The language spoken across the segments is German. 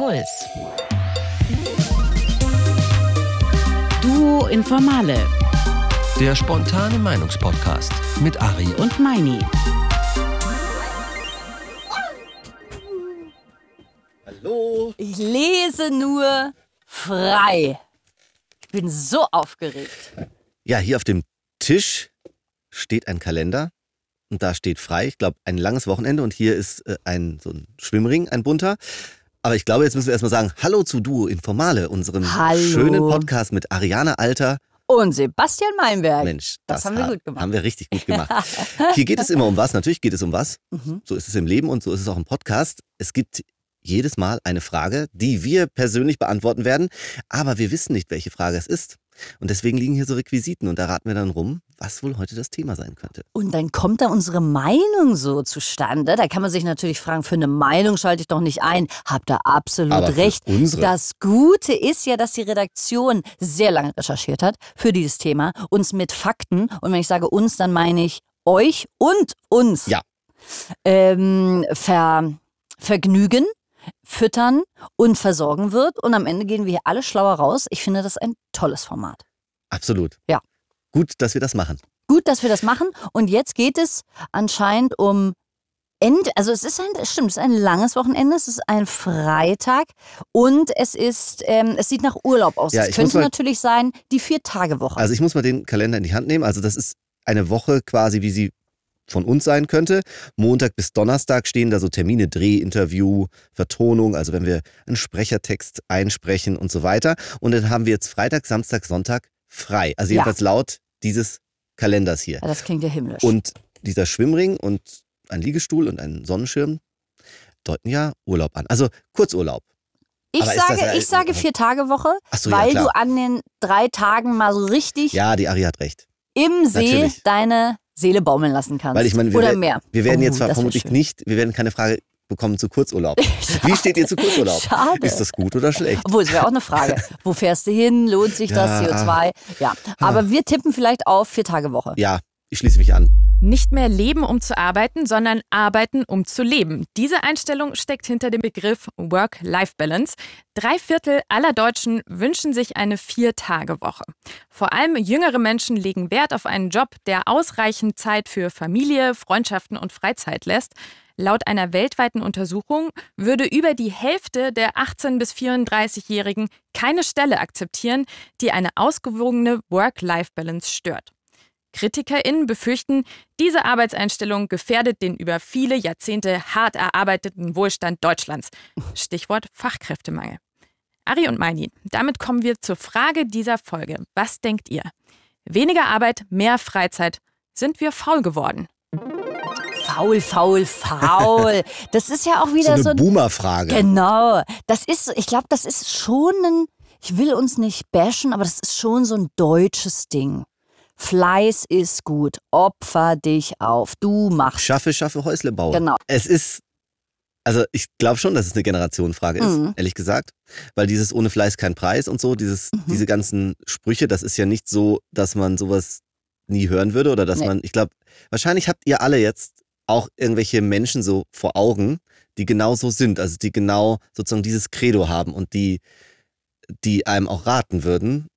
Puls. Duo Informale. Der spontane Meinungspodcast mit Ari und Meini. Hallo. Ich lese nur frei. Ich bin so aufgeregt. Ja, hier auf dem Tisch steht ein Kalender und da steht frei. Ich glaube, ein langes Wochenende und hier ist äh, ein so ein Schwimmring, ein bunter. Aber ich glaube, jetzt müssen wir erstmal sagen, hallo zu Duo Informale, unserem hallo. schönen Podcast mit Ariane Alter. Und Sebastian Meinberg. Mensch, das, das haben wir gut gemacht. Haben wir richtig gut gemacht. Hier geht es immer um was, natürlich geht es um was. Mhm. So ist es im Leben und so ist es auch im Podcast. Es gibt jedes Mal eine Frage, die wir persönlich beantworten werden, aber wir wissen nicht, welche Frage es ist. Und deswegen liegen hier so Requisiten und da raten wir dann rum, was wohl heute das Thema sein könnte. Und dann kommt da unsere Meinung so zustande. Da kann man sich natürlich fragen, für eine Meinung schalte ich doch nicht ein. Habt ihr absolut Aber recht. Das Gute ist ja, dass die Redaktion sehr lange recherchiert hat für dieses Thema, uns mit Fakten, und wenn ich sage uns, dann meine ich euch und uns. Ja. Ähm, ver, vergnügen füttern und versorgen wird. Und am Ende gehen wir hier alle schlauer raus. Ich finde das ein tolles Format. Absolut. Ja. Gut, dass wir das machen. Gut, dass wir das machen. Und jetzt geht es anscheinend um End, also es ist ein, stimmt, es ist ein langes Wochenende, es ist ein Freitag und es ist, ähm, es sieht nach Urlaub aus. Ja, es könnte mal, natürlich sein, die Vier-Tage-Woche. Also ich muss mal den Kalender in die Hand nehmen. Also das ist eine Woche quasi, wie sie von uns sein könnte. Montag bis Donnerstag stehen da so Termine, Dreh, Interview, Vertonung, also wenn wir einen Sprechertext einsprechen und so weiter. Und dann haben wir jetzt Freitag, Samstag, Sonntag frei. Also jedenfalls ja. laut dieses Kalenders hier. Ah, das klingt ja himmlisch. Und dieser Schwimmring und ein Liegestuhl und ein Sonnenschirm deuten ja Urlaub an. Also Kurzurlaub. Ich sage, das, ich sage vier Tage Woche, so, weil ja, du an den drei Tagen mal so richtig. Ja, die Ari hat recht. Im See Natürlich. deine Seele baumeln lassen kannst. Weil ich meine, wir, Oder mehr. wir werden oh, jetzt vermutlich nicht, wir werden keine Frage bekommen zu Kurzurlaub. Wie steht ihr zu Kurzurlaub? Schade. Ist das gut oder schlecht? Obwohl, es wäre auch eine Frage. Wo fährst du hin? Lohnt sich das? CO2? Ja. Ah. Aber wir tippen vielleicht auf Vier-Tage-Woche. Ja, ich schließe mich an. Nicht mehr leben, um zu arbeiten, sondern arbeiten, um zu leben. Diese Einstellung steckt hinter dem Begriff Work-Life-Balance. Drei Viertel aller Deutschen wünschen sich eine Vier-Tage-Woche. Vor allem jüngere Menschen legen Wert auf einen Job, der ausreichend Zeit für Familie, Freundschaften und Freizeit lässt. Laut einer weltweiten Untersuchung würde über die Hälfte der 18- bis 34-Jährigen keine Stelle akzeptieren, die eine ausgewogene Work-Life-Balance stört. KritikerInnen befürchten, diese Arbeitseinstellung gefährdet den über viele Jahrzehnte hart erarbeiteten Wohlstand Deutschlands. Stichwort Fachkräftemangel. Ari und Meini, damit kommen wir zur Frage dieser Folge. Was denkt ihr? Weniger Arbeit, mehr Freizeit. Sind wir faul geworden? faul, faul, faul. Das ist ja auch wieder so eine so ein, Boomer-Frage. Genau. Das ist, ich glaube, das ist schon ein, ich will uns nicht bashen, aber das ist schon so ein deutsches Ding. Fleiß ist gut, opfer dich auf, du machst. Schaffe, schaffe, Häusle bauen. Genau. Es ist, also ich glaube schon, dass es eine Generationenfrage ist, mhm. ehrlich gesagt. Weil dieses ohne Fleiß kein Preis und so, dieses, mhm. diese ganzen Sprüche, das ist ja nicht so, dass man sowas nie hören würde oder dass nee. man, ich glaube, wahrscheinlich habt ihr alle jetzt auch irgendwelche Menschen so vor Augen, die genau so sind, also die genau sozusagen dieses Credo haben und die, die einem auch raten würden,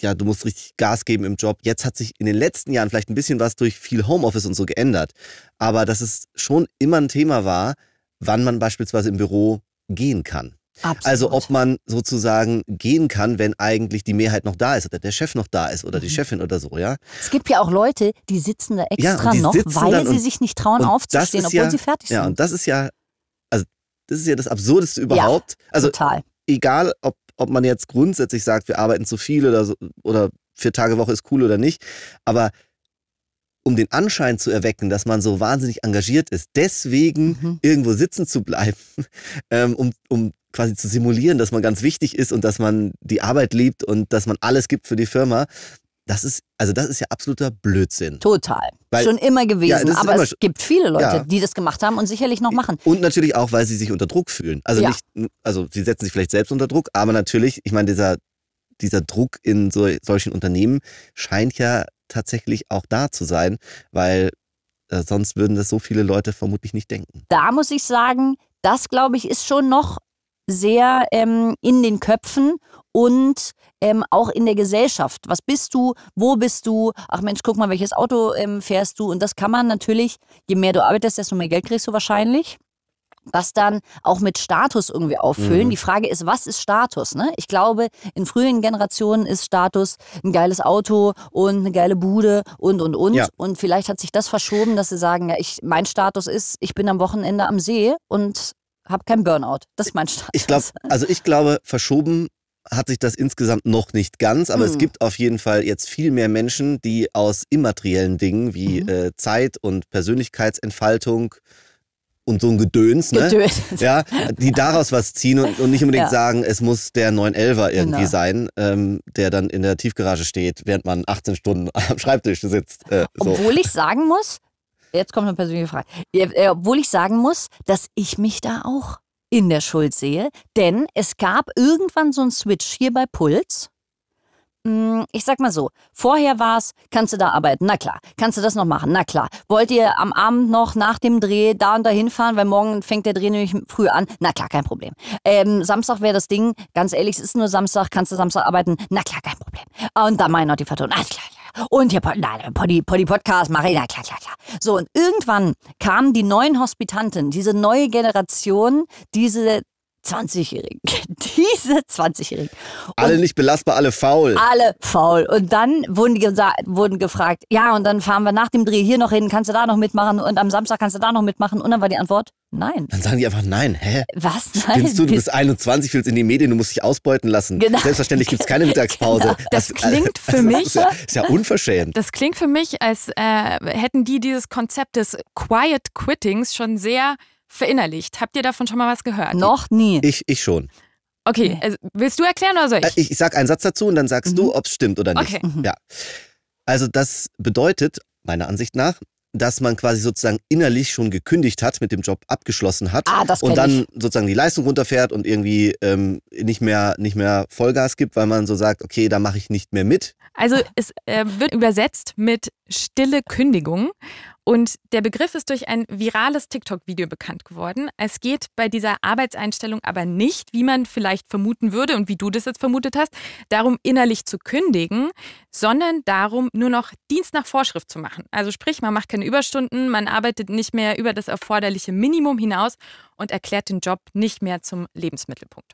ja, du musst richtig Gas geben im Job. Jetzt hat sich in den letzten Jahren vielleicht ein bisschen was durch viel Homeoffice und so geändert. Aber dass es schon immer ein Thema war, wann man beispielsweise im Büro gehen kann. Absolut. Also ob man sozusagen gehen kann, wenn eigentlich die Mehrheit noch da ist oder der Chef noch da ist oder mhm. die Chefin oder so, ja. Es gibt ja auch Leute, die sitzen da extra ja, noch, weil sie und, sich nicht trauen aufzustehen, obwohl ja, sie fertig sind. Ja, und das ist ja, also das ist ja das Absurdeste überhaupt. Ja, also total. egal, ob ob man jetzt grundsätzlich sagt, wir arbeiten zu viel oder, so, oder vier Tage Woche ist cool oder nicht. Aber um den Anschein zu erwecken, dass man so wahnsinnig engagiert ist, deswegen mhm. irgendwo sitzen zu bleiben, ähm, um, um quasi zu simulieren, dass man ganz wichtig ist und dass man die Arbeit liebt und dass man alles gibt für die Firma, das ist, also das ist ja absoluter Blödsinn. Total. Weil, Schon immer gewesen. Ja, aber immer es gibt viele Leute, ja. die das gemacht haben und sicherlich noch machen. Und natürlich auch, weil sie sich unter Druck fühlen. Also ja. nicht, also sie setzen sich vielleicht selbst unter Druck, aber natürlich, ich meine, dieser, dieser Druck in so, solchen Unternehmen scheint ja tatsächlich auch da zu sein, weil äh, sonst würden das so viele Leute vermutlich nicht denken. Da muss ich sagen, das glaube ich ist schon noch sehr ähm, in den Köpfen und ähm, auch in der Gesellschaft. Was bist du? Wo bist du? Ach Mensch, guck mal, welches Auto ähm, fährst du? Und das kann man natürlich, je mehr du arbeitest, desto mehr Geld kriegst du wahrscheinlich das dann auch mit Status irgendwie auffüllen. Mhm. Die Frage ist, was ist Status? Ne? Ich glaube, in frühen Generationen ist Status ein geiles Auto und eine geile Bude und, und, und. Ja. Und vielleicht hat sich das verschoben, dass sie sagen, ja, ich, mein Status ist, ich bin am Wochenende am See und habe keinen Burnout. Das ist mein Status. Ich glaube, also ich glaube, verschoben hat sich das insgesamt noch nicht ganz, aber mhm. es hm. gibt auf jeden Fall jetzt viel mehr Menschen, die aus immateriellen Dingen wie mhm. äh, Zeit und Persönlichkeitsentfaltung und so ein Gedöns, ne? Ja, die daraus was ziehen und, und nicht unbedingt ja. sagen, es muss der 911er irgendwie genau. sein, ähm, der dann in der Tiefgarage steht, während man 18 Stunden am Schreibtisch sitzt. Äh, so. Obwohl ich sagen muss, jetzt kommt eine persönliche Frage, äh, äh, obwohl ich sagen muss, dass ich mich da auch in der Schuld sehe, denn es gab irgendwann so einen Switch hier bei Puls hm, ich sag mal so, vorher war es, kannst du da arbeiten? Na klar. Kannst du das noch machen? Na klar. Wollt ihr am Abend noch nach dem Dreh da und da hinfahren, weil morgen fängt der Dreh nämlich früh an? Na klar, kein Problem. Ähm, Samstag wäre das Ding, ganz ehrlich, es ist nur Samstag, kannst du Samstag arbeiten? Na klar, kein Problem. Und dann meine noch die Vertonung. Alles klar, Und hier, nein, Poddy, Poddy Podcast mache ich, na klar, klar, klar. So, und irgendwann kamen die neuen Hospitanten, diese neue Generation, diese 20-Jährigen. Diese 20-Jährigen. Alle nicht belastbar, alle faul. Alle faul. Und dann wurden, wurden gefragt, ja, und dann fahren wir nach dem Dreh hier noch hin, kannst du da noch mitmachen und am Samstag kannst du da noch mitmachen. Und dann war die Antwort, nein. Dann sagen die einfach nein. Hä? Was? Nein. Spinnst du, du bist 21, willst in die Medien, du musst dich ausbeuten lassen. Genau. Selbstverständlich gibt es keine genau. Mittagspause. Genau. Das, das, äh, klingt für das mich. Ist ja, ist ja, unverschämt. Das klingt für mich, als äh, hätten die dieses Konzept des Quiet Quittings schon sehr verinnerlicht. Habt ihr davon schon mal was gehört? Noch nie. Ich, ich schon. Okay, also willst du erklären oder soll ich? ich, äh, ich sag einen Satz dazu und dann sagst mhm. du, ob es stimmt oder nicht. Okay. Mhm. Ja. Also das bedeutet, meiner Ansicht nach, dass man quasi sozusagen innerlich schon gekündigt hat, mit dem Job abgeschlossen hat ah, das und dann ich. sozusagen die Leistung runterfährt und irgendwie ähm, nicht, mehr, nicht mehr Vollgas gibt, weil man so sagt, okay, da mache ich nicht mehr mit. Also es äh, wird übersetzt mit stille Kündigung und der Begriff ist durch ein virales TikTok-Video bekannt geworden. Es geht bei dieser Arbeitseinstellung aber nicht, wie man vielleicht vermuten würde und wie du das jetzt vermutet hast, darum innerlich zu kündigen, sondern darum, nur noch Dienst nach Vorschrift zu machen. Also sprich, man macht keine Überstunden, man arbeitet nicht mehr über das erforderliche Minimum hinaus und erklärt den Job nicht mehr zum Lebensmittelpunkt.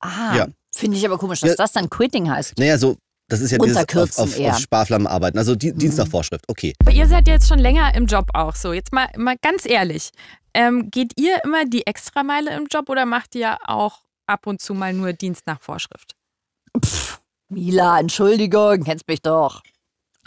Ah, ja. finde ich aber komisch, dass ja. das dann Quitting heißt. Naja, so das ist ja dieses auf, auf, auf Sparflammen arbeiten, also die, mhm. Dienst nach Vorschrift, okay. Aber ihr seid jetzt schon länger im Job auch so. Jetzt mal, mal ganz ehrlich, ähm, geht ihr immer die Extrameile im Job oder macht ihr auch ab und zu mal nur Dienst nach Vorschrift? Pff, Mila, Entschuldigung, kennst mich doch.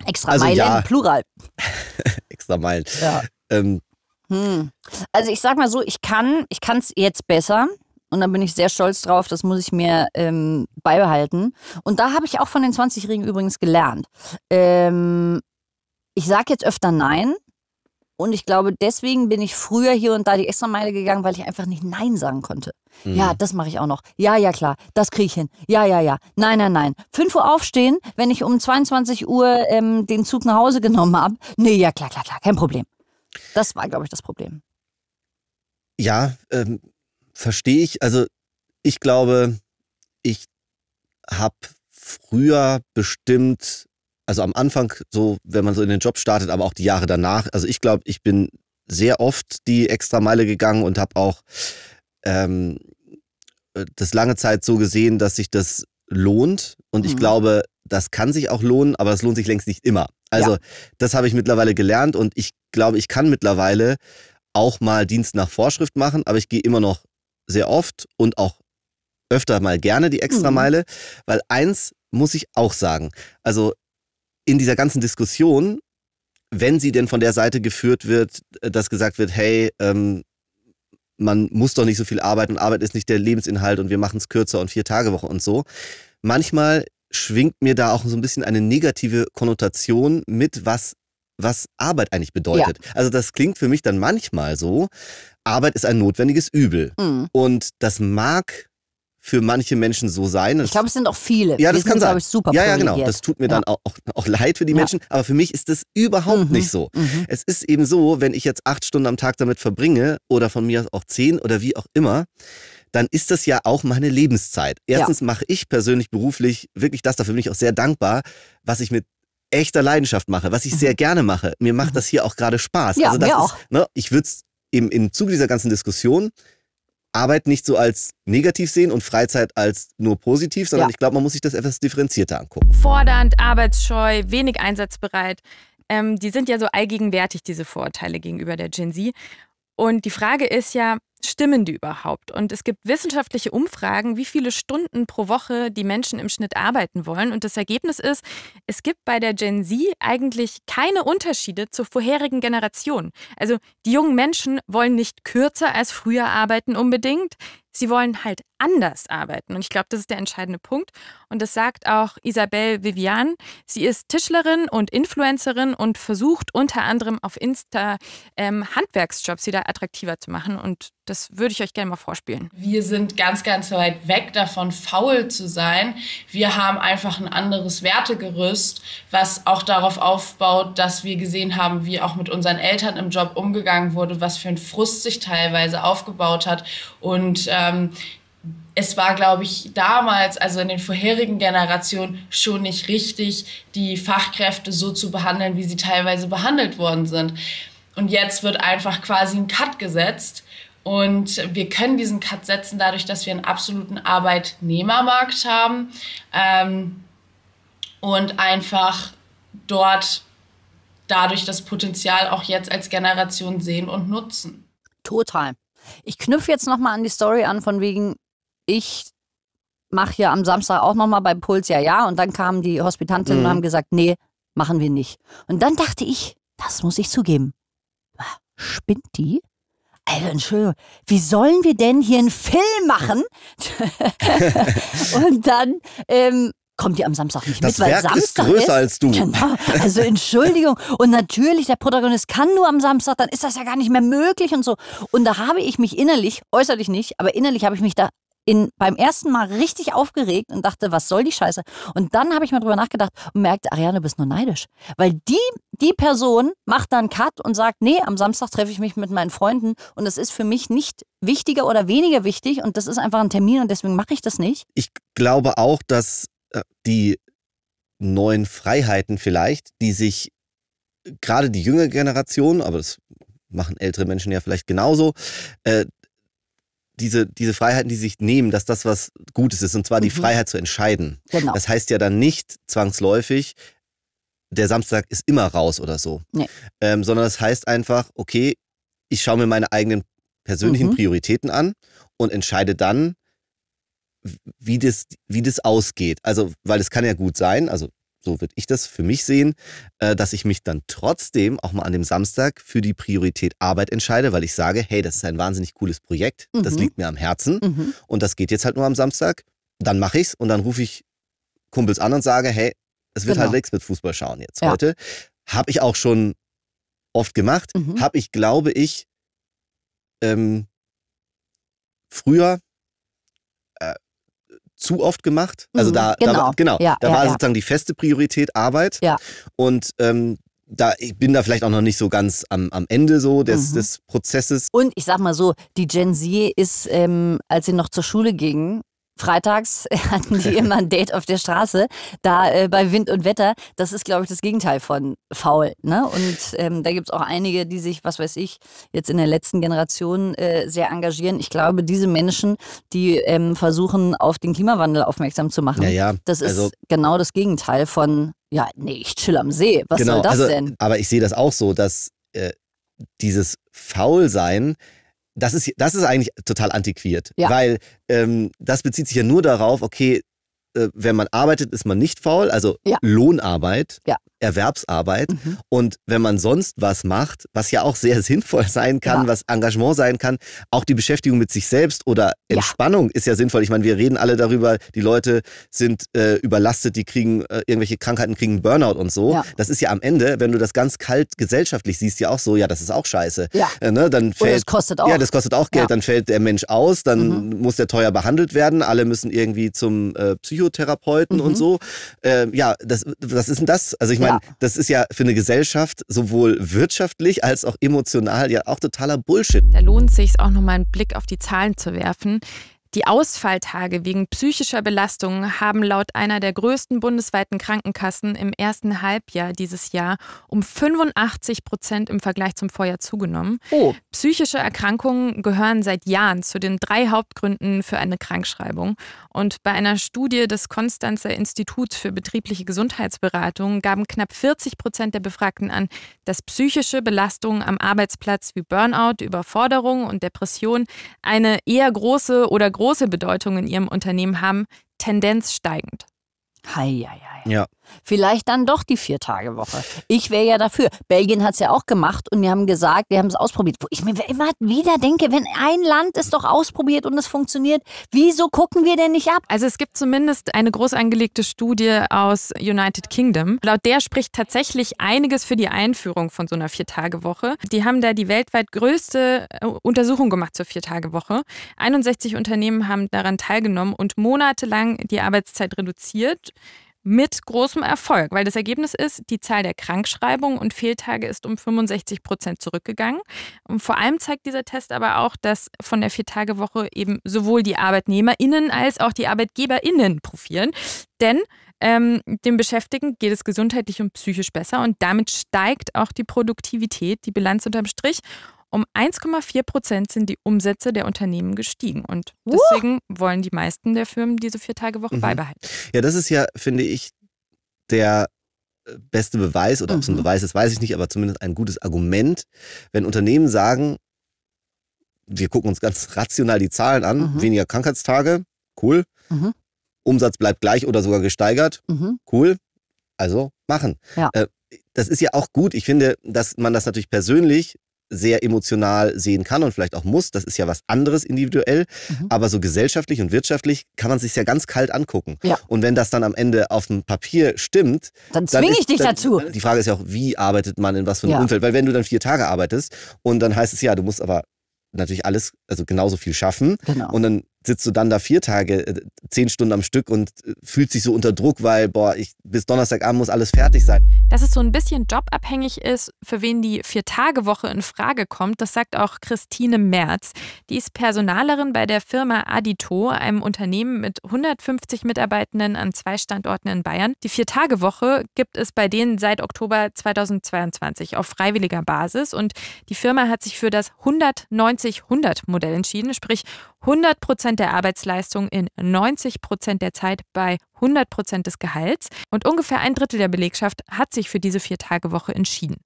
Extrameile also ja. Plural. Extrameilen. Ja. Ähm. Hm. Also ich sag mal so, ich kann, ich kann es jetzt besser. Und da bin ich sehr stolz drauf, das muss ich mir ähm, beibehalten. Und da habe ich auch von den 20-Jährigen übrigens gelernt. Ähm, ich sage jetzt öfter Nein. Und ich glaube, deswegen bin ich früher hier und da die extra Meile gegangen, weil ich einfach nicht Nein sagen konnte. Mhm. Ja, das mache ich auch noch. Ja, ja, klar, das kriege ich hin. Ja, ja, ja. Nein, nein, nein. 5 Uhr aufstehen, wenn ich um 22 Uhr ähm, den Zug nach Hause genommen habe. Nee, ja, klar, klar, klar, kein Problem. Das war, glaube ich, das Problem. Ja, ähm, verstehe ich. Also ich glaube, ich habe früher bestimmt, also am Anfang, so wenn man so in den Job startet, aber auch die Jahre danach, also ich glaube, ich bin sehr oft die Extrameile gegangen und habe auch ähm, das lange Zeit so gesehen, dass sich das lohnt. Und ich mhm. glaube, das kann sich auch lohnen, aber es lohnt sich längst nicht immer. Also ja. das habe ich mittlerweile gelernt und ich glaube, ich kann mittlerweile auch mal Dienst nach Vorschrift machen, aber ich gehe immer noch sehr oft und auch öfter mal gerne die Extrameile, mhm. weil eins muss ich auch sagen. Also in dieser ganzen Diskussion, wenn sie denn von der Seite geführt wird, äh, dass gesagt wird, hey, ähm, man muss doch nicht so viel arbeiten, Arbeit ist nicht der Lebensinhalt und wir machen es kürzer und vier Tage Woche und so. Manchmal schwingt mir da auch so ein bisschen eine negative Konnotation mit, was was Arbeit eigentlich bedeutet. Ja. Also das klingt für mich dann manchmal so, Arbeit ist ein notwendiges Übel. Mhm. Und das mag für manche Menschen so sein. Ich glaube, es sind auch viele. Ja, das Wir kann sind, sein. Ich, super ja, ja, genau. Das tut mir ja. dann auch, auch, leid für die ja. Menschen. Aber für mich ist das überhaupt mhm. nicht so. Mhm. Es ist eben so, wenn ich jetzt acht Stunden am Tag damit verbringe oder von mir aus auch zehn oder wie auch immer, dann ist das ja auch meine Lebenszeit. Erstens ja. mache ich persönlich beruflich wirklich das, dafür bin ich auch sehr dankbar, was ich mit echter Leidenschaft mache, was ich mhm. sehr gerne mache. Mir macht mhm. das hier auch gerade Spaß. Ja, also das mir ist, auch. Ne, ich würde es eben im Zuge dieser ganzen Diskussion Arbeit nicht so als negativ sehen und Freizeit als nur positiv, sondern ja. ich glaube, man muss sich das etwas differenzierter angucken. Fordernd, arbeitsscheu, wenig einsatzbereit. Ähm, die sind ja so allgegenwärtig, diese Vorurteile gegenüber der Gen Z. Und die Frage ist ja, stimmen die überhaupt? Und es gibt wissenschaftliche Umfragen, wie viele Stunden pro Woche die Menschen im Schnitt arbeiten wollen. Und das Ergebnis ist, es gibt bei der Gen Z eigentlich keine Unterschiede zur vorherigen Generation. Also die jungen Menschen wollen nicht kürzer als früher arbeiten unbedingt. Sie wollen halt anders arbeiten. Und ich glaube, das ist der entscheidende Punkt. Und das sagt auch Isabelle Vivian. Sie ist Tischlerin und Influencerin und versucht unter anderem auf Insta ähm, Handwerksjobs wieder attraktiver zu machen. Und das würde ich euch gerne mal vorspielen. Wir sind ganz, ganz weit weg davon, faul zu sein. Wir haben einfach ein anderes Wertegerüst, was auch darauf aufbaut, dass wir gesehen haben, wie auch mit unseren Eltern im Job umgegangen wurde, was für ein Frust sich teilweise aufgebaut hat. Und ähm, es war, glaube ich, damals, also in den vorherigen Generationen, schon nicht richtig, die Fachkräfte so zu behandeln, wie sie teilweise behandelt worden sind. Und jetzt wird einfach quasi ein Cut gesetzt und wir können diesen Cut setzen dadurch, dass wir einen absoluten Arbeitnehmermarkt haben ähm, und einfach dort dadurch das Potenzial auch jetzt als Generation sehen und nutzen. Total. Ich knüpfe jetzt nochmal an die Story an, von wegen, ich mache ja am Samstag auch nochmal beim Puls, ja, ja. Und dann kamen die Hospitantinnen mhm. und haben gesagt, nee, machen wir nicht. Und dann dachte ich, das muss ich zugeben. Spinnt die? Also Entschuldigung, wie sollen wir denn hier einen Film machen? und dann ähm, kommt ihr am Samstag nicht das mit, Werk Samstag ist größer ist. als du. Genau. Also Entschuldigung. Und natürlich, der Protagonist kann nur am Samstag, dann ist das ja gar nicht mehr möglich und so. Und da habe ich mich innerlich, äußerlich nicht, aber innerlich habe ich mich da in, beim ersten Mal richtig aufgeregt und dachte, was soll die Scheiße? Und dann habe ich mal drüber nachgedacht und merkte, Ariane, du bist nur neidisch. Weil die, die Person macht dann Cut und sagt, nee, am Samstag treffe ich mich mit meinen Freunden und das ist für mich nicht wichtiger oder weniger wichtig und das ist einfach ein Termin und deswegen mache ich das nicht. Ich glaube auch, dass äh, die neuen Freiheiten vielleicht, die sich äh, gerade die jüngere Generation, aber das machen ältere Menschen ja vielleicht genauso, äh, diese, diese Freiheiten, die sich nehmen, dass das was Gutes ist, und zwar mhm. die Freiheit zu entscheiden. Genau. Das heißt ja dann nicht zwangsläufig, der Samstag ist immer raus oder so, nee. ähm, sondern das heißt einfach, okay, ich schaue mir meine eigenen persönlichen mhm. Prioritäten an und entscheide dann, wie das, wie das ausgeht. Also, weil es kann ja gut sein, also so würde ich das für mich sehen, äh, dass ich mich dann trotzdem auch mal an dem Samstag für die Priorität Arbeit entscheide, weil ich sage, hey, das ist ein wahnsinnig cooles Projekt, mhm. das liegt mir am Herzen mhm. und das geht jetzt halt nur am Samstag. Dann mache ich's und dann rufe ich Kumpels an und sage, hey, es wird halt genau. halt nichts mit Fußball schauen jetzt ja. heute. Habe ich auch schon oft gemacht. Mhm. Habe ich, glaube ich, ähm, früher zu oft gemacht. Also mhm. da, genau, da, genau, ja, da ja, war ja. sozusagen die feste Priorität Arbeit. Ja. Und ähm, da, ich bin da vielleicht auch noch nicht so ganz am, am Ende so des, mhm. des Prozesses. Und ich sag mal so, die Gen Z ist, ähm, als sie noch zur Schule ging, Freitags hatten die immer ein Date auf der Straße, da äh, bei Wind und Wetter. Das ist, glaube ich, das Gegenteil von faul. Ne? Und ähm, da gibt es auch einige, die sich, was weiß ich, jetzt in der letzten Generation äh, sehr engagieren. Ich glaube, diese Menschen, die ähm, versuchen, auf den Klimawandel aufmerksam zu machen, naja, das ist also genau das Gegenteil von, ja, nee, ich chill am See. Was genau, soll das also, denn? Aber ich sehe das auch so, dass äh, dieses Faulsein, äh, das ist, das ist eigentlich total antiquiert, ja. weil ähm, das bezieht sich ja nur darauf, okay, äh, wenn man arbeitet, ist man nicht faul, also ja. Lohnarbeit. Ja. Erwerbsarbeit. Mhm. Und wenn man sonst was macht, was ja auch sehr sinnvoll sein kann, ja. was Engagement sein kann, auch die Beschäftigung mit sich selbst oder Entspannung ja. ist ja sinnvoll. Ich meine, wir reden alle darüber, die Leute sind äh, überlastet, die kriegen äh, irgendwelche Krankheiten, kriegen Burnout und so. Ja. Das ist ja am Ende, wenn du das ganz kalt gesellschaftlich siehst, ja auch so, ja, das ist auch scheiße. Ja. Äh, ne? dann fällt, und das kostet auch. Ja, das kostet auch Geld. Dann fällt der Mensch aus, dann mhm. muss der teuer behandelt werden. Alle müssen irgendwie zum äh, Psychotherapeuten mhm. und so. Äh, ja, das, was ist denn das? Also ich meine, meine, das ist ja für eine Gesellschaft sowohl wirtschaftlich als auch emotional ja auch totaler Bullshit. Da lohnt es sich auch nochmal einen Blick auf die Zahlen zu werfen. Die Ausfalltage wegen psychischer Belastungen haben laut einer der größten bundesweiten Krankenkassen im ersten Halbjahr dieses Jahr um 85 Prozent im Vergleich zum Vorjahr zugenommen. Oh. Psychische Erkrankungen gehören seit Jahren zu den drei Hauptgründen für eine Krankschreibung. Und bei einer Studie des Konstanzer Instituts für betriebliche Gesundheitsberatung gaben knapp 40 Prozent der Befragten an, dass psychische Belastungen am Arbeitsplatz wie Burnout, Überforderung und Depression eine eher große oder große große Bedeutung in ihrem Unternehmen haben, Tendenz steigend. Hei, hei, hei. Ja. Vielleicht dann doch die Vier-Tage-Woche. Ich wäre ja dafür. Belgien hat es ja auch gemacht und wir haben gesagt, wir haben es ausprobiert. Wo ich mir immer wieder denke, wenn ein Land es doch ausprobiert und es funktioniert, wieso gucken wir denn nicht ab? Also es gibt zumindest eine groß angelegte Studie aus United Kingdom. Laut der spricht tatsächlich einiges für die Einführung von so einer Vier-Tage-Woche. Die haben da die weltweit größte äh, Untersuchung gemacht zur Vier-Tage-Woche. 61 Unternehmen haben daran teilgenommen und monatelang die Arbeitszeit reduziert mit großem Erfolg, weil das Ergebnis ist, die Zahl der Krankschreibungen und Fehltage ist um 65 Prozent zurückgegangen. Und vor allem zeigt dieser Test aber auch, dass von der Viertagewoche eben sowohl die ArbeitnehmerInnen als auch die ArbeitgeberInnen profitieren. Denn ähm, dem Beschäftigten geht es gesundheitlich und psychisch besser und damit steigt auch die Produktivität, die Bilanz unterm Strich. Um 1,4 Prozent sind die Umsätze der Unternehmen gestiegen. Und deswegen uh. wollen die meisten der Firmen diese Vier-Tage-Woche mhm. beibehalten. Ja, das ist ja, finde ich, der äh, beste Beweis oder mhm. ob es ein Beweis ist, weiß ich nicht, aber zumindest ein gutes Argument, wenn Unternehmen sagen, wir gucken uns ganz rational die Zahlen an, mhm. weniger Krankheitstage, cool, mhm. Umsatz bleibt gleich oder sogar gesteigert, mhm. cool, also machen. Ja. Äh, das ist ja auch gut. Ich finde, dass man das natürlich persönlich sehr emotional sehen kann und vielleicht auch muss. Das ist ja was anderes individuell. Mhm. Aber so gesellschaftlich und wirtschaftlich kann man sich ja ganz kalt angucken. Ja. Und wenn das dann am Ende auf dem Papier stimmt, dann zwinge ich ist, dich dann, dazu. Die Frage ist ja auch, wie arbeitet man in was für einem ja. Umfeld? Weil wenn du dann vier Tage arbeitest und dann heißt es ja, du musst aber natürlich alles, also genauso viel schaffen. Genau. Und dann sitzt du dann da vier Tage, äh, zehn Stunden am Stück und äh, fühlt sich so unter Druck, weil, boah, ich, bis Donnerstagabend muss alles fertig sein. Dass es so ein bisschen jobabhängig ist, für wen die Vier-Tage-Woche in Frage kommt, das sagt auch Christine Merz. Die ist Personalerin bei der Firma Adito, einem Unternehmen mit 150 Mitarbeitenden an zwei Standorten in Bayern. Die Vier-Tage-Woche gibt es bei denen seit Oktober 2022 auf freiwilliger Basis und die Firma hat sich für das 190-100-Modell entschieden, sprich 100 der Arbeitsleistung in 90 der Zeit bei 100 des Gehalts. Und ungefähr ein Drittel der Belegschaft hat sich für diese Vier-Tage-Woche entschieden.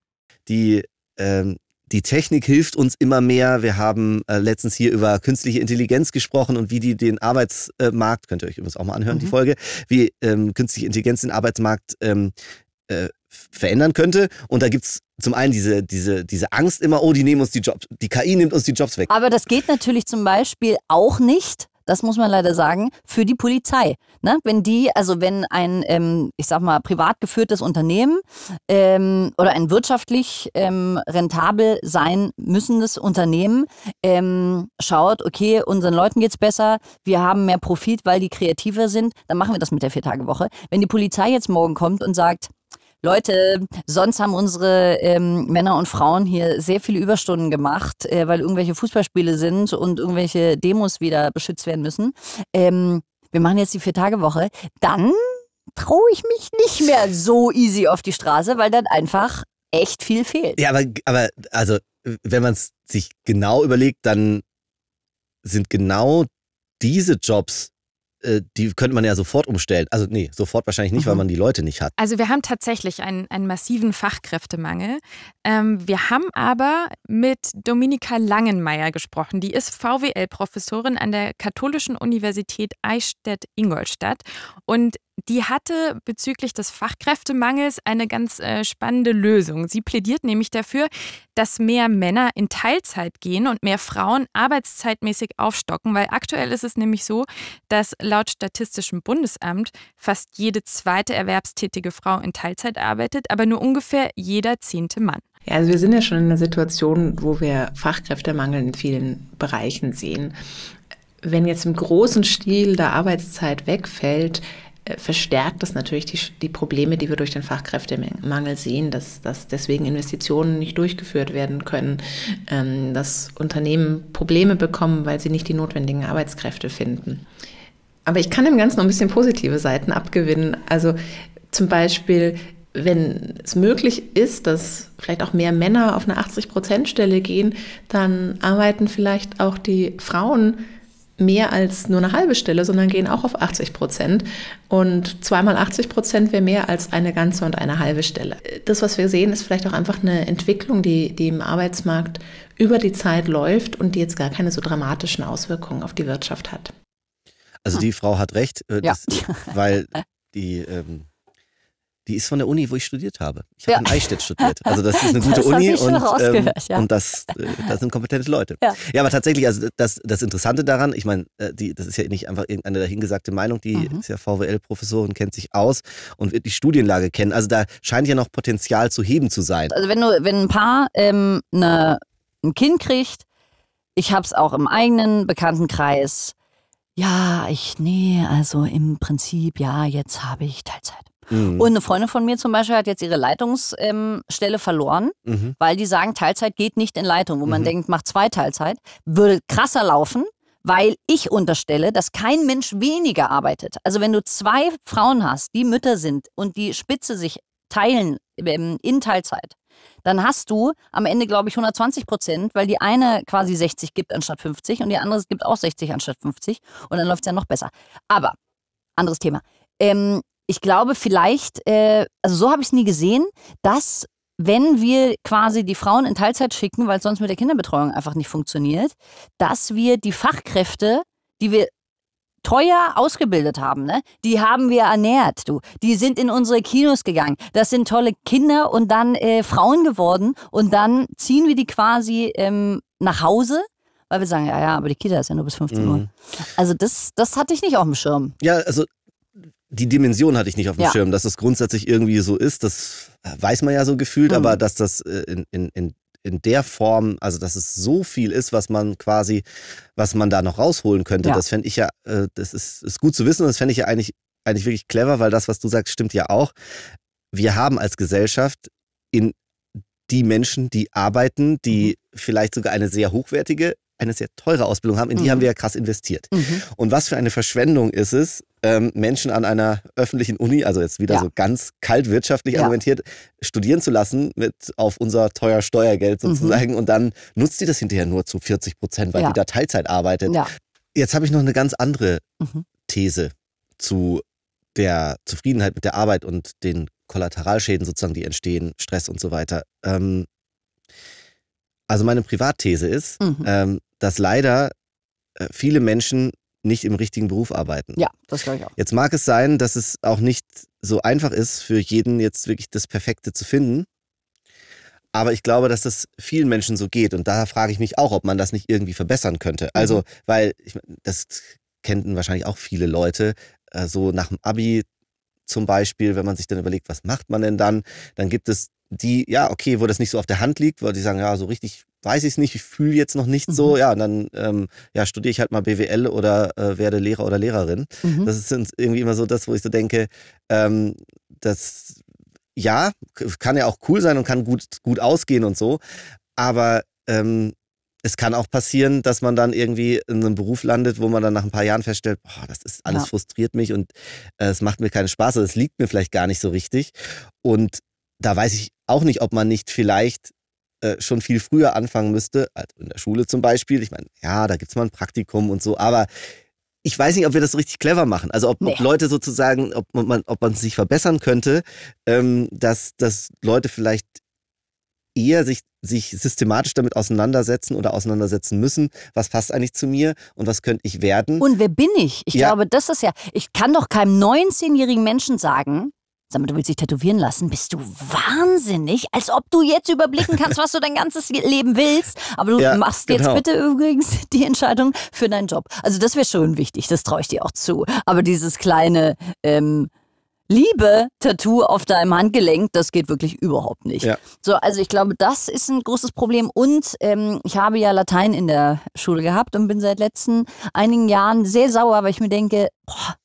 Die ähm die Technik hilft uns immer mehr. Wir haben äh, letztens hier über künstliche Intelligenz gesprochen und wie die den Arbeitsmarkt, könnt ihr euch übrigens auch mal anhören, mhm. die Folge, wie ähm, künstliche Intelligenz den Arbeitsmarkt ähm, äh, verändern könnte. Und da gibt es zum einen diese, diese, diese Angst immer, oh, die nehmen uns die Jobs, die KI nimmt uns die Jobs weg. Aber das geht natürlich zum Beispiel auch nicht, das muss man leider sagen, für die Polizei. Ne? Wenn die, also wenn ein, ähm, ich sag mal, privat geführtes Unternehmen ähm, oder ein wirtschaftlich ähm, rentabel sein müssendes Unternehmen ähm, schaut, okay, unseren Leuten geht's besser, wir haben mehr Profit, weil die kreativer sind, dann machen wir das mit der Viertagewoche. Wenn die Polizei jetzt morgen kommt und sagt, Leute, sonst haben unsere ähm, Männer und Frauen hier sehr viele Überstunden gemacht, äh, weil irgendwelche Fußballspiele sind und irgendwelche Demos wieder beschützt werden müssen. Ähm, wir machen jetzt die Vier-Tage-Woche. Dann traue ich mich nicht mehr so easy auf die Straße, weil dann einfach echt viel fehlt. Ja, aber, aber also, wenn man es sich genau überlegt, dann sind genau diese Jobs äh, die könnte man ja sofort umstellen. Also nee, sofort wahrscheinlich nicht, mhm. weil man die Leute nicht hat. Also wir haben tatsächlich einen, einen massiven Fachkräftemangel. Ähm, wir haben aber mit Dominika Langenmeier gesprochen. Die ist VWL-Professorin an der Katholischen Universität Eichstätt-Ingolstadt. Und die hatte bezüglich des Fachkräftemangels eine ganz äh, spannende Lösung. Sie plädiert nämlich dafür, dass mehr Männer in Teilzeit gehen und mehr Frauen arbeitszeitmäßig aufstocken, weil aktuell ist es nämlich so, dass laut Statistischem Bundesamt fast jede zweite erwerbstätige Frau in Teilzeit arbeitet, aber nur ungefähr jeder zehnte Mann. Ja, also wir sind ja schon in einer Situation, wo wir Fachkräftemangel in vielen Bereichen sehen. Wenn jetzt im großen Stil der Arbeitszeit wegfällt, äh, verstärkt das natürlich die, die, Probleme, die wir durch den Fachkräftemangel sehen, dass, dass deswegen Investitionen nicht durchgeführt werden können, ähm, dass Unternehmen Probleme bekommen, weil sie nicht die notwendigen Arbeitskräfte finden. Aber ich kann dem Ganzen noch ein bisschen positive Seiten abgewinnen. Also zum Beispiel, wenn es möglich ist, dass vielleicht auch mehr Männer auf eine 80-Prozent-Stelle gehen, dann arbeiten vielleicht auch die Frauen mehr als nur eine halbe Stelle, sondern gehen auch auf 80 Prozent. Und zweimal 80 Prozent wäre mehr als eine ganze und eine halbe Stelle. Das, was wir sehen, ist vielleicht auch einfach eine Entwicklung, die, die im Arbeitsmarkt über die Zeit läuft und die jetzt gar keine so dramatischen Auswirkungen auf die Wirtschaft hat. Also die Frau hat recht, äh, ja. das, weil die ähm, die ist von der Uni, wo ich studiert habe. Ich habe ja. in Eichstätt studiert. Also das ist eine gute Uni und, ähm, ja. und das, äh, das sind kompetente Leute. Ja. ja, aber tatsächlich, also das, das Interessante daran, ich meine, äh, die, das ist ja nicht einfach irgendeine dahingesagte Meinung, die mhm. ist ja VWL-Professorin, kennt sich aus und wird die Studienlage kennen. Also da scheint ja noch Potenzial zu heben zu sein. Also wenn, du, wenn ein Paar ähm, eine, ein Kind kriegt, ich habe es auch im eigenen Bekanntenkreis, ja, ich, nee, also im Prinzip, ja, jetzt habe ich Teilzeit Mhm. Und eine Freundin von mir zum Beispiel hat jetzt ihre Leitungsstelle ähm, verloren, mhm. weil die sagen, Teilzeit geht nicht in Leitung. Wo man mhm. denkt, mach zwei Teilzeit. Würde krasser laufen, weil ich unterstelle, dass kein Mensch weniger arbeitet. Also wenn du zwei Frauen hast, die Mütter sind und die Spitze sich teilen ähm, in Teilzeit, dann hast du am Ende, glaube ich, 120 Prozent, weil die eine quasi 60 gibt anstatt 50 und die andere gibt auch 60 anstatt 50 und dann läuft es ja noch besser. Aber, anderes Thema. Ähm, ich glaube vielleicht, äh, also so habe ich es nie gesehen, dass wenn wir quasi die Frauen in Teilzeit schicken, weil es sonst mit der Kinderbetreuung einfach nicht funktioniert, dass wir die Fachkräfte, die wir teuer ausgebildet haben, ne? die haben wir ernährt, du. Die sind in unsere Kinos gegangen. Das sind tolle Kinder und dann äh, Frauen geworden und dann ziehen wir die quasi ähm, nach Hause weil wir sagen, ja, ja, aber die Kita ist ja nur bis 15 Uhr. Mhm. Also das, das hatte ich nicht auf dem Schirm. Ja, also die Dimension hatte ich nicht auf dem ja. Schirm, dass das grundsätzlich irgendwie so ist. Das äh, weiß man ja so gefühlt, mhm. aber dass das äh, in, in, in, in der Form, also dass es so viel ist, was man quasi, was man da noch rausholen könnte, ja. das fände ich ja, äh, das ist, ist gut zu wissen und das fände ich ja eigentlich, eigentlich wirklich clever, weil das, was du sagst, stimmt ja auch. Wir haben als Gesellschaft in die Menschen, die arbeiten, die mhm. vielleicht sogar eine sehr hochwertige eine sehr teure Ausbildung haben, in die mhm. haben wir ja krass investiert. Mhm. Und was für eine Verschwendung ist es, ähm, Menschen an einer öffentlichen Uni, also jetzt wieder ja. so ganz kaltwirtschaftlich ja. argumentiert, studieren zu lassen mit auf unser teuer Steuergeld mhm. sozusagen mhm. und dann nutzt die das hinterher nur zu 40 Prozent, weil ja. die da Teilzeit arbeitet. Jetzt habe ich noch eine ganz andere mhm. These zu der Zufriedenheit mit der Arbeit und den Kollateralschäden sozusagen, die entstehen, Stress und so weiter. Ähm, also meine Privatthese ist, mhm. ähm, dass leider äh, viele Menschen nicht im richtigen Beruf arbeiten. Ja, das glaube ich auch. Jetzt mag es sein, dass es auch nicht so einfach ist, für jeden jetzt wirklich das Perfekte zu finden. Aber ich glaube, dass das vielen Menschen so geht. Und da frage ich mich auch, ob man das nicht irgendwie verbessern könnte. Mhm. Also, weil ich, das kennen wahrscheinlich auch viele Leute. Äh, so also nach dem Abi zum Beispiel, wenn man sich dann überlegt, was macht man denn dann? Dann gibt es die, ja, okay, wo das nicht so auf der Hand liegt, weil die sagen, ja, so richtig weiß ich es nicht, ich fühle jetzt noch nicht mhm. so, ja, dann ähm, ja, studiere ich halt mal BWL oder äh, werde Lehrer oder Lehrerin. Mhm. Das ist irgendwie immer so das, wo ich so denke, ähm, das ja, kann ja auch cool sein und kann gut, gut ausgehen und so, aber ähm, es kann auch passieren, dass man dann irgendwie in einem Beruf landet, wo man dann nach ein paar Jahren feststellt, boah, das ist alles ja. frustriert mich und äh, es macht mir keinen Spaß oder es liegt mir vielleicht gar nicht so richtig. Und da weiß ich auch nicht, ob man nicht vielleicht äh, schon viel früher anfangen müsste, also in der Schule zum Beispiel. Ich meine, ja, da gibt es mal ein Praktikum und so, aber ich weiß nicht, ob wir das richtig clever machen. Also ob, nee. ob Leute sozusagen, ob man, ob man sich verbessern könnte, ähm, dass, dass Leute vielleicht eher sich, sich systematisch damit auseinandersetzen oder auseinandersetzen müssen, was passt eigentlich zu mir und was könnte ich werden. Und wer bin ich? Ich ja. glaube, das ist ja, ich kann doch keinem 19-jährigen Menschen sagen, Sag mal, du willst dich tätowieren lassen? Bist du wahnsinnig? Als ob du jetzt überblicken kannst, was du dein ganzes Leben willst. Aber du ja, machst genau. jetzt bitte übrigens die Entscheidung für deinen Job. Also das wäre schon wichtig, das traue ich dir auch zu. Aber dieses kleine ähm, Liebe-Tattoo auf deinem Handgelenk, das geht wirklich überhaupt nicht. Ja. So, also ich glaube, das ist ein großes Problem. Und ähm, ich habe ja Latein in der Schule gehabt und bin seit letzten einigen Jahren sehr sauer, weil ich mir denke, boah,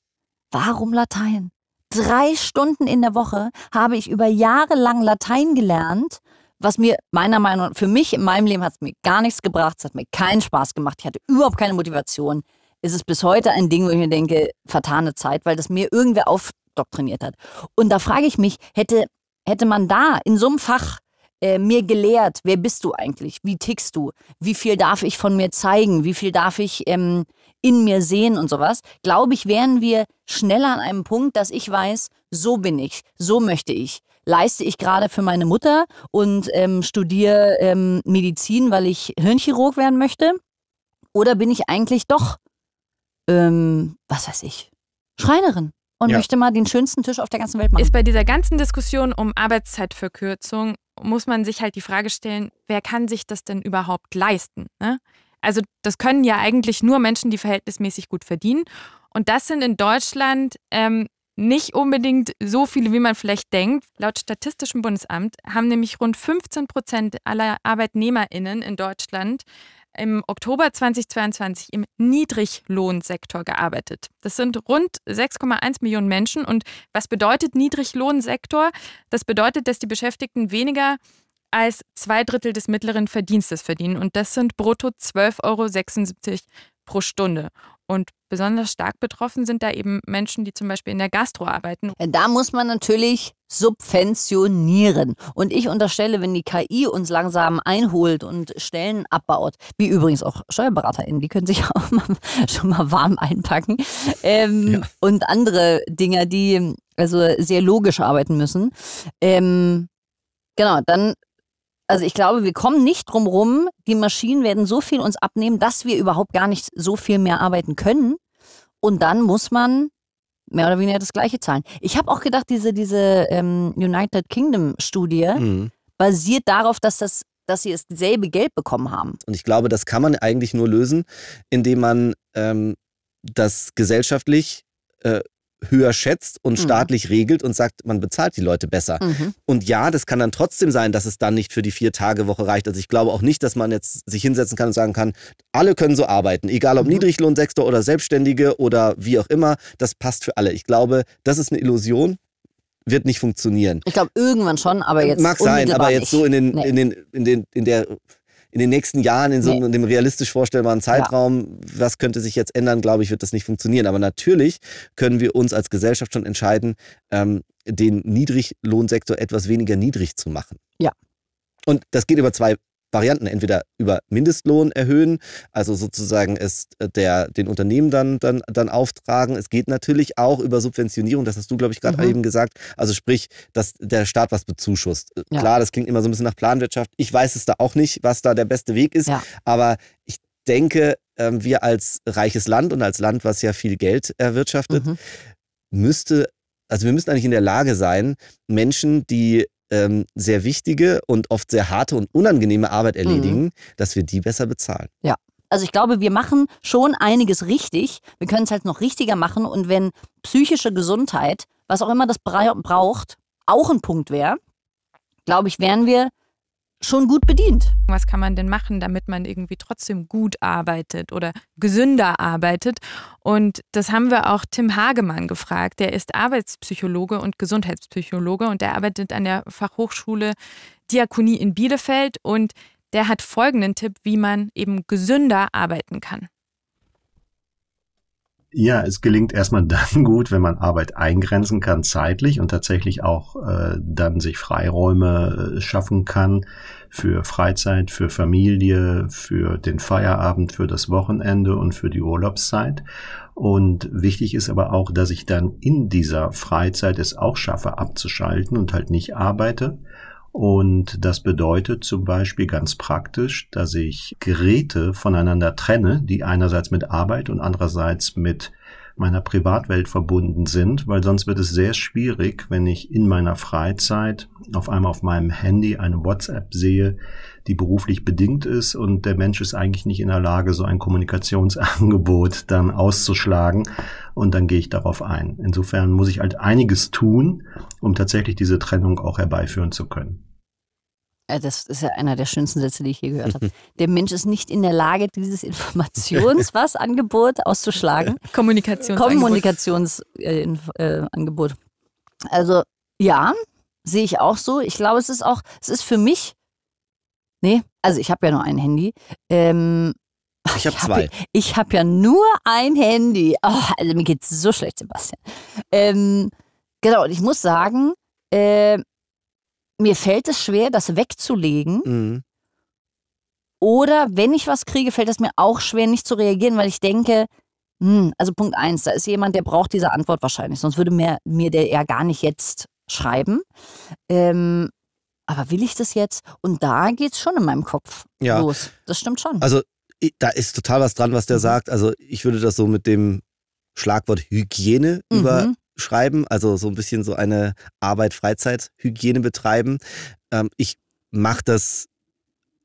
warum Latein? drei Stunden in der Woche habe ich über Jahre lang Latein gelernt, was mir meiner Meinung nach, für mich in meinem Leben hat es mir gar nichts gebracht, es hat mir keinen Spaß gemacht, ich hatte überhaupt keine Motivation. Es ist bis heute ein Ding, wo ich mir denke, vertane Zeit, weil das mir irgendwer aufdoktriniert hat. Und da frage ich mich, hätte, hätte man da in so einem Fach äh, mir gelehrt, wer bist du eigentlich, wie tickst du, wie viel darf ich von mir zeigen, wie viel darf ich ähm, in mir sehen und sowas, glaube ich, wären wir schneller an einem Punkt, dass ich weiß, so bin ich, so möchte ich. Leiste ich gerade für meine Mutter und ähm, studiere ähm, Medizin, weil ich Hirnchirurg werden möchte? Oder bin ich eigentlich doch, ähm, was weiß ich, Schreinerin? und ja. möchte mal den schönsten Tisch auf der ganzen Welt machen. Ist bei dieser ganzen Diskussion um Arbeitszeitverkürzung, muss man sich halt die Frage stellen, wer kann sich das denn überhaupt leisten? Ne? Also das können ja eigentlich nur Menschen, die verhältnismäßig gut verdienen. Und das sind in Deutschland ähm, nicht unbedingt so viele, wie man vielleicht denkt. Laut Statistischem Bundesamt haben nämlich rund 15 Prozent aller ArbeitnehmerInnen in Deutschland im Oktober 2022 im Niedriglohnsektor gearbeitet. Das sind rund 6,1 Millionen Menschen. Und was bedeutet Niedriglohnsektor? Das bedeutet, dass die Beschäftigten weniger als zwei Drittel des mittleren Verdienstes verdienen. Und das sind brutto 12,76 Euro pro Stunde. Und besonders stark betroffen sind da eben Menschen, die zum Beispiel in der Gastro arbeiten. Äh, da muss man natürlich subventionieren. Und ich unterstelle, wenn die KI uns langsam einholt und Stellen abbaut, wie übrigens auch SteuerberaterInnen, die können sich auch mal, schon mal warm einpacken, ähm, ja. und andere Dinger, die also sehr logisch arbeiten müssen, ähm, genau, dann also ich glaube, wir kommen nicht drum rum. Die Maschinen werden so viel uns abnehmen, dass wir überhaupt gar nicht so viel mehr arbeiten können. Und dann muss man mehr oder weniger das gleiche zahlen. Ich habe auch gedacht, diese, diese ähm, United Kingdom-Studie mhm. basiert darauf, dass das dass sie dasselbe Geld bekommen haben. Und ich glaube, das kann man eigentlich nur lösen, indem man ähm, das gesellschaftlich äh, höher schätzt und mhm. staatlich regelt und sagt, man bezahlt die Leute besser. Mhm. Und ja, das kann dann trotzdem sein, dass es dann nicht für die Vier-Tage-Woche reicht. Also ich glaube auch nicht, dass man jetzt sich hinsetzen kann und sagen kann, alle können so arbeiten, egal ob mhm. Niedriglohnsektor oder Selbstständige oder wie auch immer, das passt für alle. Ich glaube, das ist eine Illusion, wird nicht funktionieren. Ich glaube, irgendwann schon, aber äh, jetzt. Mag sein, aber jetzt nicht. so in den, nee. in den, in den, in der in den nächsten Jahren in so nee. einem realistisch vorstellbaren Zeitraum, ja. was könnte sich jetzt ändern, glaube ich, wird das nicht funktionieren. Aber natürlich können wir uns als Gesellschaft schon entscheiden, ähm, den Niedriglohnsektor etwas weniger niedrig zu machen. Ja. Und das geht über zwei Varianten. Entweder über Mindestlohn erhöhen, also sozusagen es äh, der, den Unternehmen dann, dann, dann auftragen. Es geht natürlich auch über Subventionierung, das hast du, glaube ich, gerade mhm. eben gesagt. Also sprich, dass der Staat was bezuschusst. Äh, ja. Klar, das klingt immer so ein bisschen nach Planwirtschaft. Ich weiß es da auch nicht, was da der beste Weg ist, ja. aber ich denke, ähm, wir als reiches Land und als Land, was ja viel Geld erwirtschaftet, mhm. müsste also wir müssen eigentlich in der Lage sein, Menschen, die ähm, sehr wichtige und oft sehr harte und unangenehme Arbeit mhm. erledigen, mhm. dass wir die besser bezahlen. Ja. Also ich glaube, wir machen schon einiges richtig. Wir können es halt noch richtiger machen. Und wenn psychische Gesundheit, was auch immer das braucht, auch ein Punkt wäre, glaube ich, wären wir schon gut bedient. Was kann man denn machen, damit man irgendwie trotzdem gut arbeitet oder gesünder arbeitet? Und das haben wir auch Tim Hagemann gefragt. Der ist Arbeitspsychologe und Gesundheitspsychologe und er arbeitet an der Fachhochschule Diakonie in Bielefeld und der hat folgenden Tipp, wie man eben gesünder arbeiten kann. Ja, es gelingt erstmal dann gut, wenn man Arbeit eingrenzen kann zeitlich und tatsächlich auch äh, dann sich Freiräume äh, schaffen kann für Freizeit, für Familie, für den Feierabend, für das Wochenende und für die Urlaubszeit. Und wichtig ist aber auch, dass ich dann in dieser Freizeit es auch schaffe, abzuschalten und halt nicht arbeite und das bedeutet zum Beispiel ganz praktisch, dass ich Geräte voneinander trenne, die einerseits mit Arbeit und andererseits mit meiner Privatwelt verbunden sind, weil sonst wird es sehr schwierig, wenn ich in meiner Freizeit auf einmal auf meinem Handy eine WhatsApp sehe, die beruflich bedingt ist und der Mensch ist eigentlich nicht in der Lage, so ein Kommunikationsangebot dann auszuschlagen und dann gehe ich darauf ein. Insofern muss ich halt einiges tun, um tatsächlich diese Trennung auch herbeiführen zu können. Äh, das ist ja einer der schönsten Sätze, die ich je gehört habe. Der Mensch ist nicht in der Lage, dieses Informations-was Angebot auszuschlagen. Kommunikationsangebot. Kommunikationsangebot. Äh, also ja, sehe ich auch so. Ich glaube, es ist auch, es ist für mich Nee, also ich habe ja nur ein Handy. Ähm, ich habe hab zwei. Ich habe ja nur ein Handy. Oh, also mir geht es so schlecht, Sebastian. Ähm, genau, und ich muss sagen, äh, mir fällt es schwer, das wegzulegen. Mhm. Oder wenn ich was kriege, fällt es mir auch schwer, nicht zu reagieren, weil ich denke, hm, also Punkt eins, da ist jemand, der braucht diese Antwort wahrscheinlich, sonst würde mir, mir der ja gar nicht jetzt schreiben. Ähm, aber will ich das jetzt? Und da geht es schon in meinem Kopf ja. los. Das stimmt schon. Also da ist total was dran, was der mhm. sagt. Also ich würde das so mit dem Schlagwort Hygiene mhm. überschreiben, also so ein bisschen so eine Arbeit-Freizeit-Hygiene betreiben. Ähm, ich mache das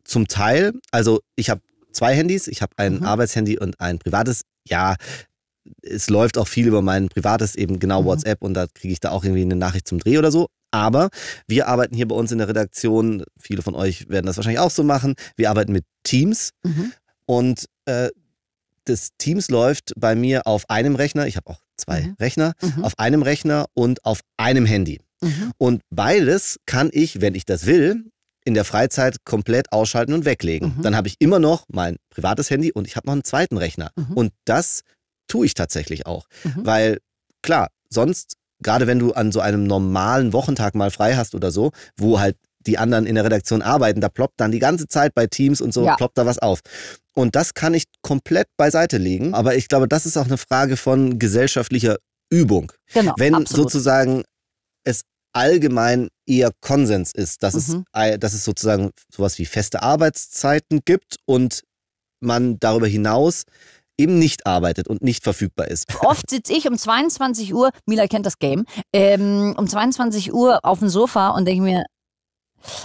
zum Teil, also ich habe zwei Handys, ich habe ein mhm. Arbeitshandy und ein privates. Ja, es läuft auch viel über mein privates, eben genau mhm. WhatsApp und da kriege ich da auch irgendwie eine Nachricht zum Dreh oder so. Aber wir arbeiten hier bei uns in der Redaktion, viele von euch werden das wahrscheinlich auch so machen, wir arbeiten mit Teams mhm. und äh, des Teams läuft bei mir auf einem Rechner, ich habe auch zwei mhm. Rechner, mhm. auf einem Rechner und auf einem Handy. Mhm. Und beides kann ich, wenn ich das will, in der Freizeit komplett ausschalten und weglegen. Mhm. Dann habe ich immer noch mein privates Handy und ich habe noch einen zweiten Rechner. Mhm. Und das tue ich tatsächlich auch, weil klar, sonst gerade wenn du an so einem normalen Wochentag mal frei hast oder so, wo halt die anderen in der Redaktion arbeiten, da ploppt dann die ganze Zeit bei Teams und so, ja. ploppt da was auf. Und das kann ich komplett beiseite legen. Aber ich glaube, das ist auch eine Frage von gesellschaftlicher Übung. Genau, wenn absolut. sozusagen es allgemein eher Konsens ist, dass, mhm. es, dass es sozusagen sowas wie feste Arbeitszeiten gibt und man darüber hinaus eben nicht arbeitet und nicht verfügbar ist. Oft sitze ich um 22 Uhr, Mila kennt das Game, ähm, um 22 Uhr auf dem Sofa und denke mir,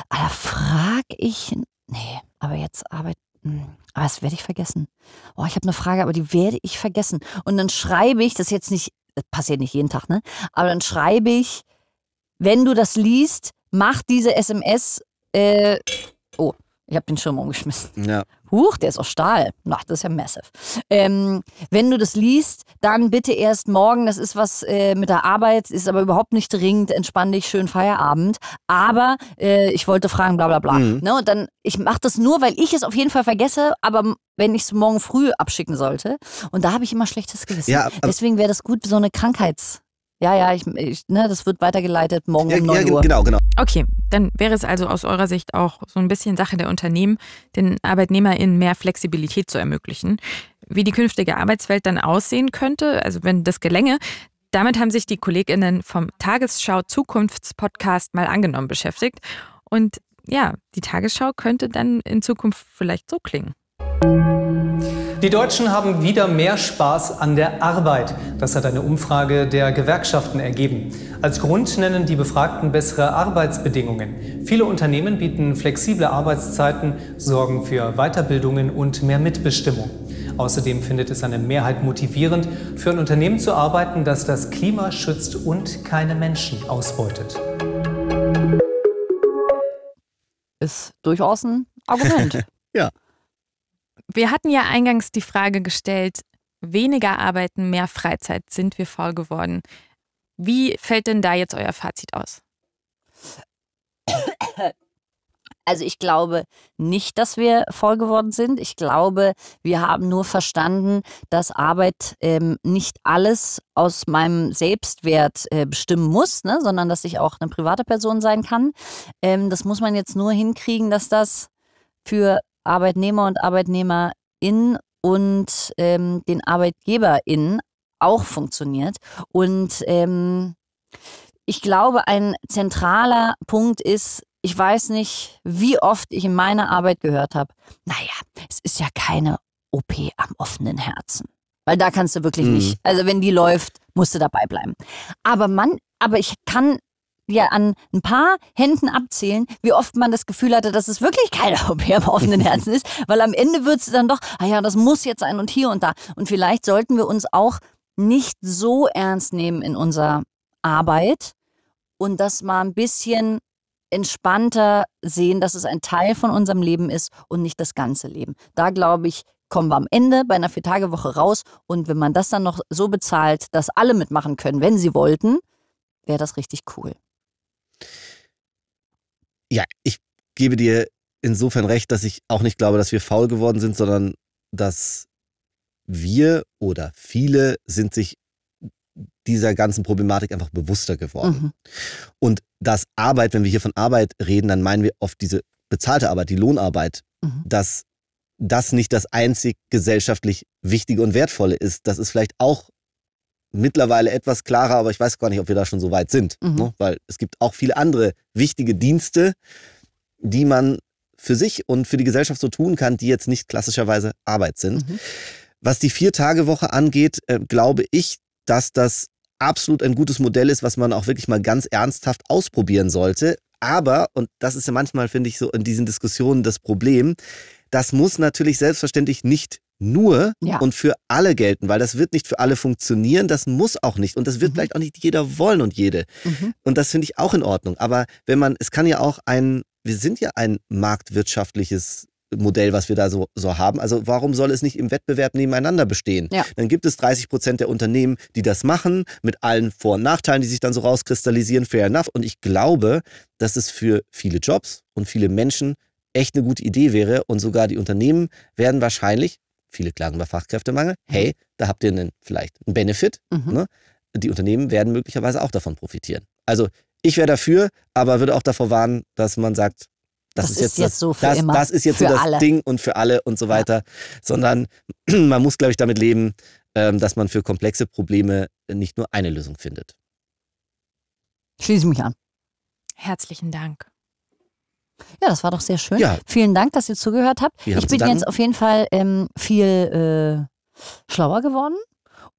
Alter, frag ich, nee, aber jetzt arbeite hm, aber das werde ich vergessen. Oh, ich habe eine Frage, aber die werde ich vergessen. Und dann schreibe ich, das jetzt nicht, das passiert nicht jeden Tag, ne? Aber dann schreibe ich, wenn du das liest, mach diese SMS. Äh, oh, ich habe den Schirm umgeschmissen. Ja. Huch, der ist aus Stahl. Ach, das ist ja massive. Ähm, wenn du das liest, dann bitte erst morgen. Das ist was äh, mit der Arbeit, ist aber überhaupt nicht dringend. Entspann dich, schön Feierabend. Aber äh, ich wollte fragen, bla bla bla. Mhm. Ne, und dann, ich mache das nur, weil ich es auf jeden Fall vergesse, aber wenn ich es morgen früh abschicken sollte. Und da habe ich immer schlechtes Gewissen. Ja, Deswegen wäre das gut, so eine Krankheits- ja, ja, ich, ich, ne, das wird weitergeleitet morgen ja, um 9 ja, Uhr. Genau, genau. Okay, dann wäre es also aus eurer Sicht auch so ein bisschen Sache der Unternehmen, den ArbeitnehmerInnen mehr Flexibilität zu ermöglichen. Wie die künftige Arbeitswelt dann aussehen könnte, also wenn das gelänge, damit haben sich die KollegInnen vom Tagesschau Zukunftspodcast mal angenommen beschäftigt. Und ja, die Tagesschau könnte dann in Zukunft vielleicht so klingen. Die Deutschen haben wieder mehr Spaß an der Arbeit. Das hat eine Umfrage der Gewerkschaften ergeben. Als Grund nennen die Befragten bessere Arbeitsbedingungen. Viele Unternehmen bieten flexible Arbeitszeiten, sorgen für Weiterbildungen und mehr Mitbestimmung. Außerdem findet es eine Mehrheit motivierend, für ein Unternehmen zu arbeiten, das das Klima schützt und keine Menschen ausbeutet. Ist durchaus ein Argument. ja. Wir hatten ja eingangs die Frage gestellt, weniger arbeiten, mehr Freizeit, sind wir faul geworden. Wie fällt denn da jetzt euer Fazit aus? Also ich glaube nicht, dass wir voll geworden sind. Ich glaube, wir haben nur verstanden, dass Arbeit ähm, nicht alles aus meinem Selbstwert äh, bestimmen muss, ne? sondern dass ich auch eine private Person sein kann. Ähm, das muss man jetzt nur hinkriegen, dass das für Arbeitnehmer und ArbeitnehmerInnen und ähm, den ArbeitgeberInnen auch funktioniert. Und ähm, ich glaube, ein zentraler Punkt ist, ich weiß nicht, wie oft ich in meiner Arbeit gehört habe, naja, es ist ja keine OP am offenen Herzen. Weil da kannst du wirklich mhm. nicht, also wenn die läuft, musst du dabei bleiben. Aber man, aber ich kann wir an ein paar Händen abzählen, wie oft man das Gefühl hatte, dass es wirklich kein Europäer im offenen Herzen ist, weil am Ende wird es dann doch, ah ja, das muss jetzt sein und hier und da. Und vielleicht sollten wir uns auch nicht so ernst nehmen in unserer Arbeit und das mal ein bisschen entspannter sehen, dass es ein Teil von unserem Leben ist und nicht das ganze Leben. Da glaube ich, kommen wir am Ende bei einer Viertagewoche raus und wenn man das dann noch so bezahlt, dass alle mitmachen können, wenn sie wollten, wäre das richtig cool. Ja, ich gebe dir insofern recht, dass ich auch nicht glaube, dass wir faul geworden sind, sondern dass wir oder viele sind sich dieser ganzen Problematik einfach bewusster geworden. Mhm. Und dass Arbeit, wenn wir hier von Arbeit reden, dann meinen wir oft diese bezahlte Arbeit, die Lohnarbeit, mhm. dass das nicht das einzig gesellschaftlich Wichtige und Wertvolle ist. Das ist vielleicht auch mittlerweile etwas klarer, aber ich weiß gar nicht, ob wir da schon so weit sind, mhm. ne? weil es gibt auch viele andere wichtige Dienste, die man für sich und für die Gesellschaft so tun kann, die jetzt nicht klassischerweise Arbeit sind. Mhm. Was die Vier-Tage-Woche angeht, äh, glaube ich, dass das absolut ein gutes Modell ist, was man auch wirklich mal ganz ernsthaft ausprobieren sollte. Aber, und das ist ja manchmal, finde ich, so in diesen Diskussionen das Problem, das muss natürlich selbstverständlich nicht nur ja. und für alle gelten, weil das wird nicht für alle funktionieren, das muss auch nicht und das wird mhm. vielleicht auch nicht jeder wollen und jede. Mhm. Und das finde ich auch in Ordnung. Aber wenn man, es kann ja auch ein, wir sind ja ein marktwirtschaftliches Modell, was wir da so, so haben. Also warum soll es nicht im Wettbewerb nebeneinander bestehen? Ja. Dann gibt es 30 Prozent der Unternehmen, die das machen, mit allen Vor- und Nachteilen, die sich dann so rauskristallisieren, fair enough. Und ich glaube, dass es für viele Jobs und viele Menschen echt eine gute Idee wäre. Und sogar die Unternehmen werden wahrscheinlich Viele klagen über Fachkräftemangel. Mhm. Hey, da habt ihr einen, vielleicht einen Benefit. Mhm. Ne? Die Unternehmen werden möglicherweise auch davon profitieren. Also ich wäre dafür, aber würde auch davor warnen, dass man sagt, das, das ist, jetzt, jetzt das, so für das, immer. Das ist jetzt für so das alle. Ding und für alle und so weiter. Ja. Sondern man muss, glaube ich, damit leben, ähm, dass man für komplexe Probleme nicht nur eine Lösung findet. Schließe mich an. Herzlichen Dank. Ja, das war doch sehr schön. Ja. Vielen Dank, dass ihr zugehört habt. Wir ich bin jetzt auf jeden Fall ähm, viel äh, schlauer geworden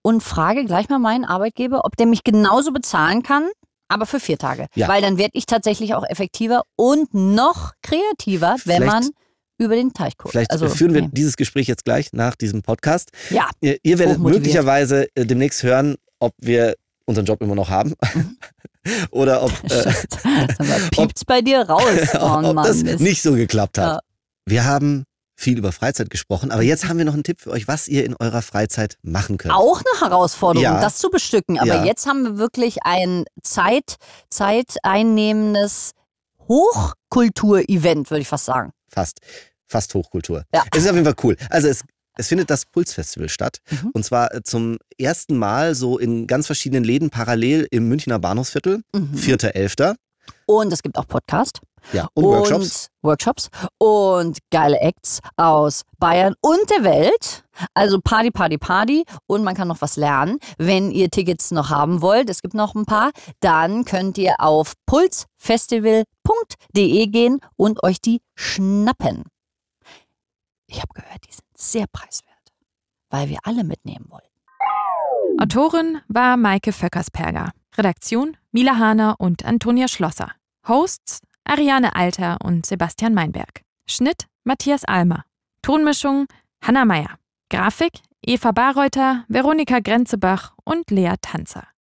und frage gleich mal meinen Arbeitgeber, ob der mich genauso bezahlen kann, aber für vier Tage. Ja. Weil dann werde ich tatsächlich auch effektiver und noch kreativer, Vielleicht. wenn man über den Teich guckt. Vielleicht also, führen wir nee. dieses Gespräch jetzt gleich nach diesem Podcast. Ja. Ihr, ihr werdet möglicherweise äh, demnächst hören, ob wir unseren Job immer noch haben. Mhm. Oder ob. Äh, piept's ob, bei dir raus, oh, Mann, ob das Mist. nicht so geklappt hat. Ja. Wir haben viel über Freizeit gesprochen, aber jetzt haben wir noch einen Tipp für euch, was ihr in eurer Freizeit machen könnt. Auch eine Herausforderung, ja. das zu bestücken. Aber ja. jetzt haben wir wirklich ein Zeit, zeiteinnehmendes Hochkultur-Event, würde ich fast sagen. Fast. Fast Hochkultur. Ja. Es ist auf jeden Fall cool. Also es es findet das Pulsfestival statt. Mhm. Und zwar äh, zum ersten Mal so in ganz verschiedenen Läden parallel im Münchner Bahnhofsviertel, mhm. Elfter. Und es gibt auch Podcast. Ja, und, und Workshops. Workshops. Und geile Acts aus Bayern und der Welt. Also Party, Party, Party. Und man kann noch was lernen. Wenn ihr Tickets noch haben wollt, es gibt noch ein paar, dann könnt ihr auf pulsfestival.de gehen und euch die schnappen. Ich habe gehört, die sind sehr preiswert, weil wir alle mitnehmen wollten. Autorin war Maike Vöckersperger. Redaktion Mila Hahner und Antonia Schlosser. Hosts Ariane Alter und Sebastian Meinberg. Schnitt Matthias Almer. Tonmischung Hanna Meyer. Grafik Eva Barreuter, Veronika Grenzebach und Lea Tanzer.